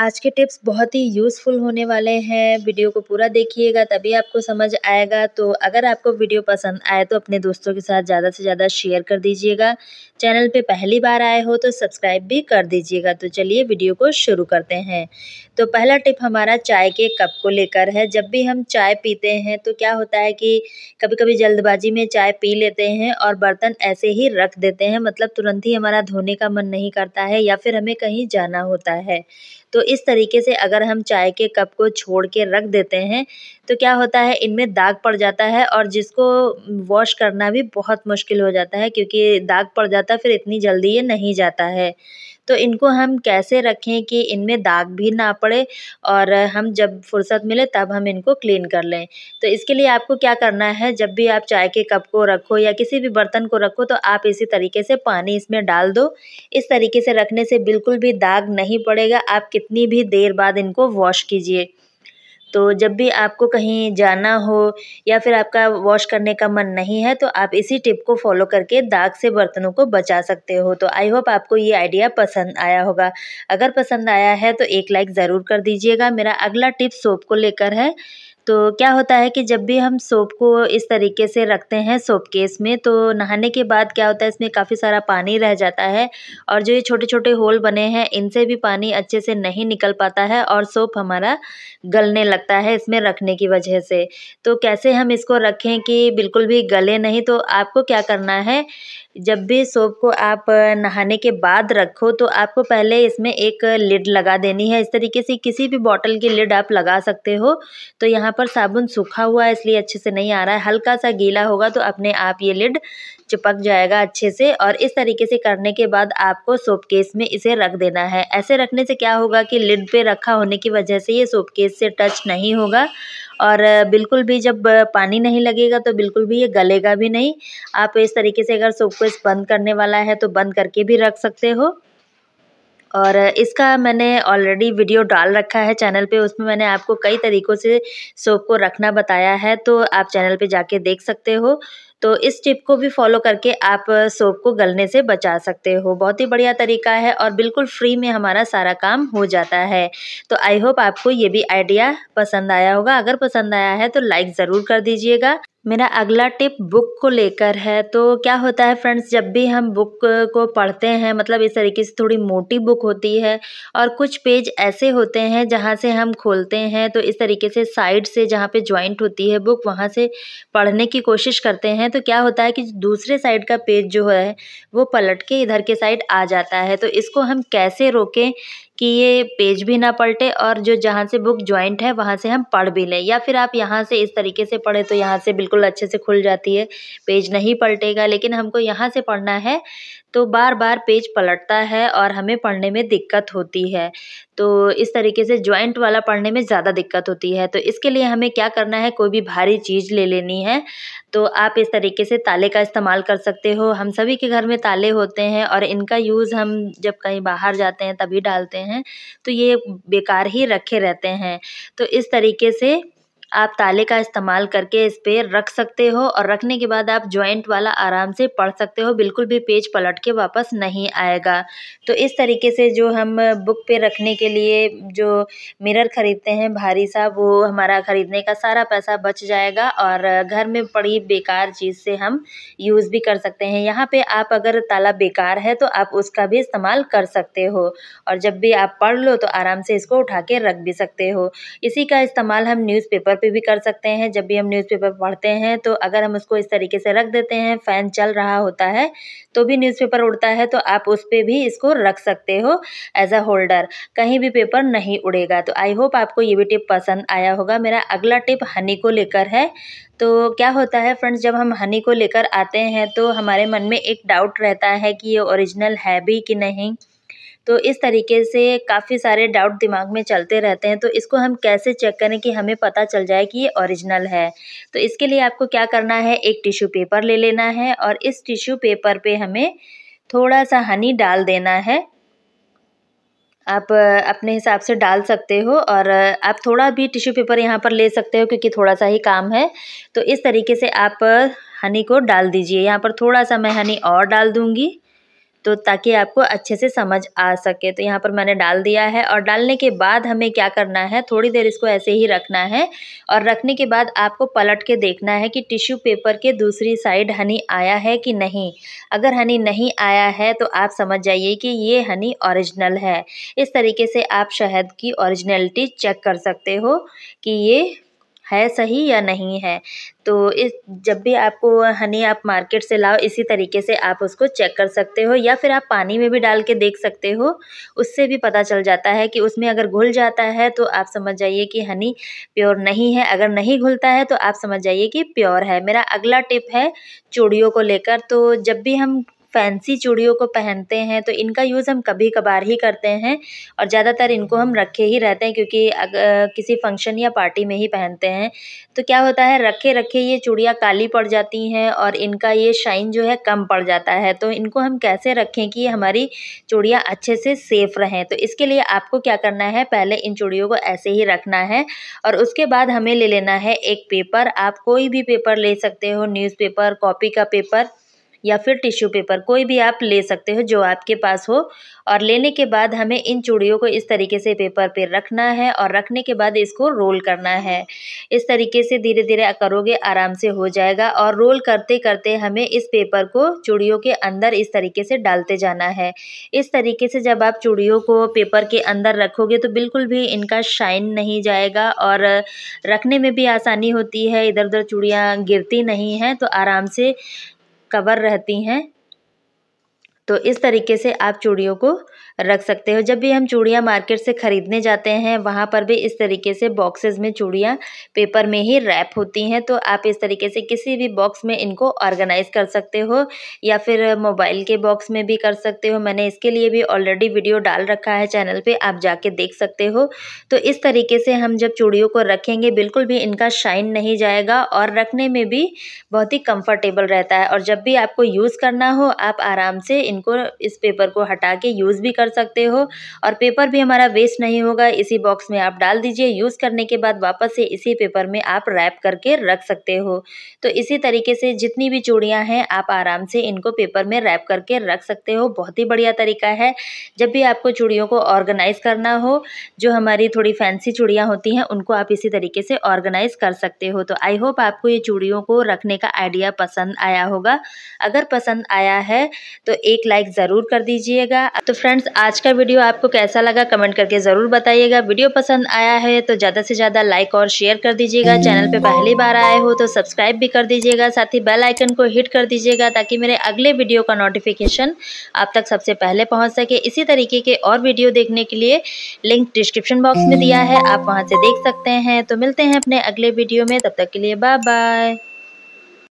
आज के टिप्स बहुत ही यूजफुल होने वाले हैं वीडियो को पूरा देखिएगा तभी आपको समझ आएगा तो अगर आपको वीडियो पसंद आए तो अपने दोस्तों के साथ ज़्यादा से ज़्यादा शेयर कर दीजिएगा चैनल पे पहली बार आए हो तो सब्सक्राइब भी कर दीजिएगा तो चलिए वीडियो को शुरू करते हैं तो पहला टिप हमारा चाय के कप को लेकर है जब भी हम चाय पीते हैं तो क्या होता है कि कभी कभी जल्दबाजी में चाय पी लेते हैं और बर्तन ऐसे ही रख देते हैं मतलब तुरंत ही हमारा धोने का मन नहीं करता है या फिर हमें कहीं जाना होता है तो इस तरीके से अगर हम चाय के कप को छोड़ के रख देते हैं तो क्या होता है इनमें दाग पड़ जाता है और जिसको वॉश करना भी बहुत मुश्किल हो जाता है क्योंकि दाग पड़ जाता है फिर इतनी जल्दी ये नहीं जाता है तो इनको हम कैसे रखें कि इनमें दाग भी ना पड़े और हम जब फुर्सत मिले तब हम इनको क्लीन कर लें तो इसके लिए आपको क्या करना है जब भी आप चाय के कप को रखो या किसी भी बर्तन को रखो तो आप इसी तरीके से पानी इसमें डाल दो इस तरीके से रखने से बिल्कुल भी दाग नहीं पड़ेगा आप कितनी भी देर बाद इनको वॉश कीजिए तो जब भी आपको कहीं जाना हो या फिर आपका वॉश करने का मन नहीं है तो आप इसी टिप को फॉलो करके दाग से बर्तनों को बचा सकते हो तो आई होप आपको ये आइडिया पसंद आया होगा अगर पसंद आया है तो एक लाइक ज़रूर कर दीजिएगा मेरा अगला टिप सोप को लेकर है तो क्या होता है कि जब भी हम सोप को इस तरीके से रखते हैं सोप केस में तो नहाने के बाद क्या होता है इसमें काफ़ी सारा पानी रह जाता है और जो ये छोटे छोटे होल बने हैं इनसे भी पानी अच्छे से नहीं निकल पाता है और सोप हमारा गलने लगता है इसमें रखने की वजह से तो कैसे हम इसको रखें कि बिल्कुल भी गले नहीं तो आपको क्या करना है जब भी सोप को आप नहाने के बाद रखो तो आपको पहले इसमें एक लिड लगा देनी है इस तरीके से किसी भी बॉटल की लिड आप लगा सकते हो तो यहाँ पर साबुन सूखा हुआ है इसलिए अच्छे से नहीं आ रहा है हल्का सा गीला होगा तो अपने आप ये लिड चिपक जाएगा अच्छे से और इस तरीके से करने के बाद आपको सोपकेस में इसे रख देना है ऐसे रखने से क्या होगा कि लिड पे रखा होने की वजह से ये सोपकेस से टच नहीं होगा और बिल्कुल भी जब पानी नहीं लगेगा तो बिल्कुल भी ये गलेगा भी नहीं आप इस तरीके से अगर सोपकेस बंद करने वाला है तो बंद करके भी रख सकते हो और इसका मैंने ऑलरेडी वीडियो डाल रखा है चैनल पे उसमें मैंने आपको कई तरीक़ों से सोप को रखना बताया है तो आप चैनल पे जाके देख सकते हो तो इस टिप को भी फॉलो करके आप सोप को गलने से बचा सकते हो बहुत ही बढ़िया तरीका है और बिल्कुल फ्री में हमारा सारा काम हो जाता है तो आई होप आपको ये भी आइडिया पसंद आया होगा अगर पसंद आया है तो लाइक ज़रूर कर दीजिएगा मेरा अगला टिप बुक को लेकर है तो क्या होता है फ्रेंड्स जब भी हम बुक को पढ़ते हैं मतलब इस तरीके से थोड़ी मोटी बुक होती है और कुछ पेज ऐसे होते हैं जहाँ से हम खोलते हैं तो इस तरीके से साइड से जहाँ पे ज्वाइंट होती है बुक वहाँ से पढ़ने की कोशिश करते हैं तो क्या होता है कि दूसरे साइड का पेज जो है वो पलट के इधर के साइड आ जाता है तो इसको हम कैसे रोकें कि ये पेज भी ना पलटे और जो जहाँ से बुक ज्वाइंट है वहाँ से हम पढ़ भी लें या फिर आप यहाँ से इस तरीके से पढ़ें तो यहाँ से बिल्कुल अच्छे से खुल जाती है पेज नहीं पलटेगा लेकिन हमको यहाँ से पढ़ना है तो बार बार पेज पलटता है और हमें पढ़ने में दिक्कत होती है तो इस तरीके से जॉइंट वाला पढ़ने में ज़्यादा दिक्कत होती है तो इसके लिए हमें क्या करना है कोई भी भारी चीज़ ले लेनी है तो आप इस तरीके से ताले का इस्तेमाल कर सकते हो हम सभी के घर में ताले होते हैं और इनका यूज़ हम जब कहीं बाहर जाते हैं तभी डालते हैं तो ये बेकार ही रखे रहते हैं तो इस तरीके से आप ताले का इस्तेमाल करके इस पे रख सकते हो और रखने के बाद आप जॉइंट वाला आराम से पढ़ सकते हो बिल्कुल भी पेज पलट के वापस नहीं आएगा तो इस तरीके से जो हम बुक पे रखने के लिए जो मिरर ख़रीदते हैं भारी सा वो हमारा ख़रीदने का सारा पैसा बच जाएगा और घर में पड़ी बेकार चीज़ से हम यूज़ भी कर सकते हैं यहाँ पर आप अगर ताला बेकार है तो आप उसका भी इस्तेमाल कर सकते हो और जब भी आप पढ़ लो तो आराम से इसको उठा के रख भी सकते हो इसी का इस्तेमाल हम न्यूज़पेपर पे भी कर सकते हैं जब भी हम न्यूज़पेपर पढ़ते हैं तो अगर हम उसको इस तरीके से रख देते हैं फ़ैन चल रहा होता है तो भी न्यूज़पेपर उड़ता है तो आप उस पर भी इसको रख सकते हो एज अ होल्डर कहीं भी पेपर नहीं उड़ेगा तो आई होप आपको ये भी टिप पसंद आया होगा मेरा अगला टिप हनी को लेकर है तो क्या होता है फ्रेंड्स जब हम हनी को लेकर आते हैं तो हमारे मन में एक डाउट रहता है कि ये ओरिजिनल है भी कि नहीं तो इस तरीके से काफ़ी सारे डाउट दिमाग में चलते रहते हैं तो इसको हम कैसे चेक करें कि हमें पता चल जाए कि ये ओरिजिनल है तो इसके लिए आपको क्या करना है एक टिश्यू पेपर ले लेना है और इस टिश्यू पेपर पे हमें थोड़ा सा हनी डाल देना है आप अपने हिसाब से डाल सकते हो और आप थोड़ा भी टिश्यू पेपर यहाँ पर ले सकते हो क्योंकि थोड़ा सा ही काम है तो इस तरीके से आप हनी को डाल दीजिए यहाँ पर थोड़ा सा मैं हनी और डाल दूँगी तो ताकि आपको अच्छे से समझ आ सके तो यहाँ पर मैंने डाल दिया है और डालने के बाद हमें क्या करना है थोड़ी देर इसको ऐसे ही रखना है और रखने के बाद आपको पलट के देखना है कि टिश्यू पेपर के दूसरी साइड हनी आया है कि नहीं अगर हनी नहीं आया है तो आप समझ जाइए कि ये हनी ओरिजिनल है इस तरीके से आप शहद की ओरिजिनलिटी चेक कर सकते हो कि ये है सही या नहीं है तो इस जब भी आपको हनी आप मार्केट से लाओ इसी तरीके से आप उसको चेक कर सकते हो या फिर आप पानी में भी डाल के देख सकते हो उससे भी पता चल जाता है कि उसमें अगर घुल जाता है तो आप समझ जाइए कि हनी प्योर नहीं है अगर नहीं घुलता है तो आप समझ जाइए कि प्योर है मेरा अगला टिप है चूड़ियों को लेकर तो जब भी हम फैंसी चूड़ियों को पहनते हैं तो इनका यूज़ हम कभी कभार ही करते हैं और ज़्यादातर इनको हम रखे ही रहते हैं क्योंकि किसी फंक्शन या पार्टी में ही पहनते हैं तो क्या होता है रखे रखे ये चूड़ियाँ काली पड़ जाती हैं और इनका ये शाइन जो है कम पड़ जाता है तो इनको हम कैसे रखें कि हमारी चूड़ियाँ अच्छे से सेफ़ रहें तो इसके लिए आपको क्या करना है पहले इन चूड़ियों को ऐसे ही रखना है और उसके बाद हमें ले लेना है एक पेपर आप कोई भी पेपर ले सकते हो न्यूज़पेपर कॉपी का पेपर या फिर टिश्यू पेपर कोई भी आप ले सकते हो जो आपके पास हो और लेने के बाद हमें इन चूड़ियों को इस तरीके से पेपर पे रखना है और रखने के बाद इसको रोल करना है इस तरीके से धीरे धीरे करोगे आराम से हो जाएगा और रोल करते करते हमें इस पेपर को चूड़ियों के अंदर इस तरीके से डालते जाना है इस तरीके से जब आप चूड़ियों को पेपर के अंदर रखोगे तो बिल्कुल भी इनका शाइन नहीं जाएगा और रखने में भी आसानी होती है इधर उधर चूड़ियाँ गिरती नहीं हैं तो आराम से कवर रहती हैं तो इस तरीके से आप चूड़ियों को रख सकते हो जब भी हम चूड़ियाँ मार्केट से ख़रीदने जाते हैं वहाँ पर भी इस तरीके से बॉक्सेस में चूड़ियाँ पेपर में ही रैप होती हैं तो आप इस तरीके से किसी भी बॉक्स में इनको ऑर्गेनाइज कर सकते हो या फिर मोबाइल के बॉक्स में भी कर सकते हो मैंने इसके लिए भी ऑलरेडी वीडियो डाल रखा है चैनल पर आप जाके देख सकते हो तो इस तरीके से हम जब चूड़ियों को रखेंगे बिल्कुल भी इनका शाइन नहीं जाएगा और रखने में भी बहुत ही कंफर्टेबल रहता है और जब भी आपको यूज़ करना हो आप आराम से इनको इस पेपर को हटा के यूज़ भी कर सकते हो और पेपर भी हमारा वेस्ट नहीं होगा इसी बॉक्स में आप डाल दीजिए यूज़ करने के बाद वापस से इसी पेपर में आप रैप करके रख सकते हो तो इसी तरीके से जितनी भी चूड़ियाँ हैं आप आराम से इनको पेपर में रैप करके रख सकते हो बहुत ही बढ़िया तरीका है जब भी आपको चूड़ियों को ऑर्गेनाइज़ करना हो जो हमारी थोड़ी फैंसी चूड़ियाँ होती हैं उनको आप इसी तरीके से ऑर्गेनाइज़ कर सकते हो तो आई होप आपको ये चूड़ियों को रखने का आइडिया पसंद आया होगा अगर पसंद आया है तो एक लाइक ज़रूर कर दीजिएगा तो फ्रेंड्स आज का वीडियो आपको कैसा लगा कमेंट करके ज़रूर बताइएगा वीडियो पसंद आया है तो ज़्यादा से ज़्यादा लाइक और शेयर कर दीजिएगा चैनल पर पहली बार आए हो तो सब्सक्राइब भी कर दीजिएगा साथ ही बेल आइकन को हिट कर दीजिएगा ताकि मेरे अगले वीडियो का नोटिफिकेशन आप तक सबसे पहले पहुँच सके इसी तरीके के और वीडियो देखने के लिए लिंक डिस्क्रिप्शन बॉक्स में दिया है आप वहाँ से देख सकते हैं तो मिलते हैं अपने अगले वीडियो में तब तक के लिए बाय बाय